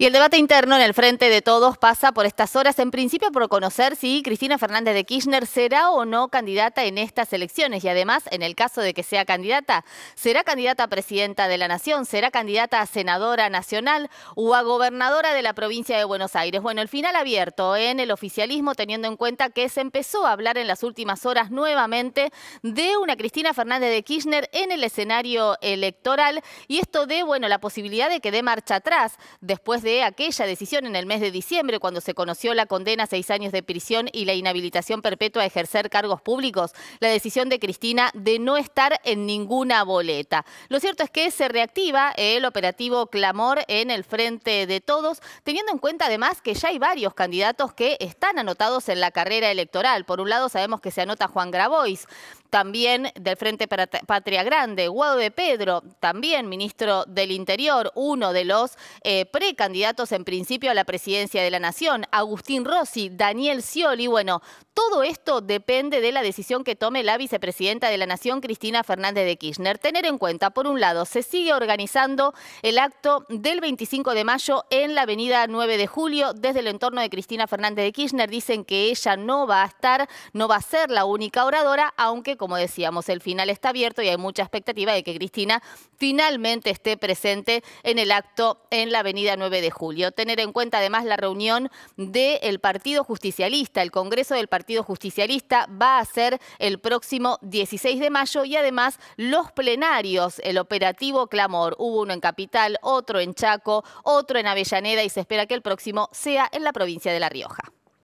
Y el debate interno en el frente de todos pasa por estas horas, en principio por conocer si Cristina Fernández de Kirchner será o no candidata en estas elecciones y además, en el caso de que sea candidata, será candidata a presidenta de la Nación, será candidata a senadora nacional o a gobernadora de la provincia de Buenos Aires. Bueno, el final abierto en el oficialismo teniendo en cuenta que se empezó a hablar en las últimas horas nuevamente de una Cristina Fernández de Kirchner en el escenario electoral y esto de, bueno, la posibilidad de que dé marcha atrás después de de aquella decisión en el mes de diciembre, cuando se conoció la condena a seis años de prisión y la inhabilitación perpetua a ejercer cargos públicos, la decisión de Cristina de no estar en ninguna boleta. Lo cierto es que se reactiva el operativo Clamor en el frente de todos, teniendo en cuenta además que ya hay varios candidatos que están anotados en la carrera electoral. Por un lado sabemos que se anota Juan Grabois, también del Frente Patria Grande, Guado de Pedro, también ministro del Interior, uno de los eh, precandidatos en principio a la presidencia de la Nación, Agustín Rossi, Daniel Scioli, bueno, todo esto depende de la decisión que tome la vicepresidenta de la Nación, Cristina Fernández de Kirchner. Tener en cuenta, por un lado, se sigue organizando el acto del 25 de mayo en la avenida 9 de julio. Desde el entorno de Cristina Fernández de Kirchner dicen que ella no va a estar, no va a ser la única oradora, aunque, como decíamos, el final está abierto y hay mucha expectativa de que Cristina finalmente esté presente en el acto en la avenida 9 de julio. Tener en cuenta, además, la reunión del Partido Justicialista, el Congreso del Partido Partido Justicialista va a ser el próximo 16 de mayo y además los plenarios, el operativo Clamor. Hubo uno en Capital, otro en Chaco, otro en Avellaneda y se espera que el próximo sea en la provincia de La Rioja.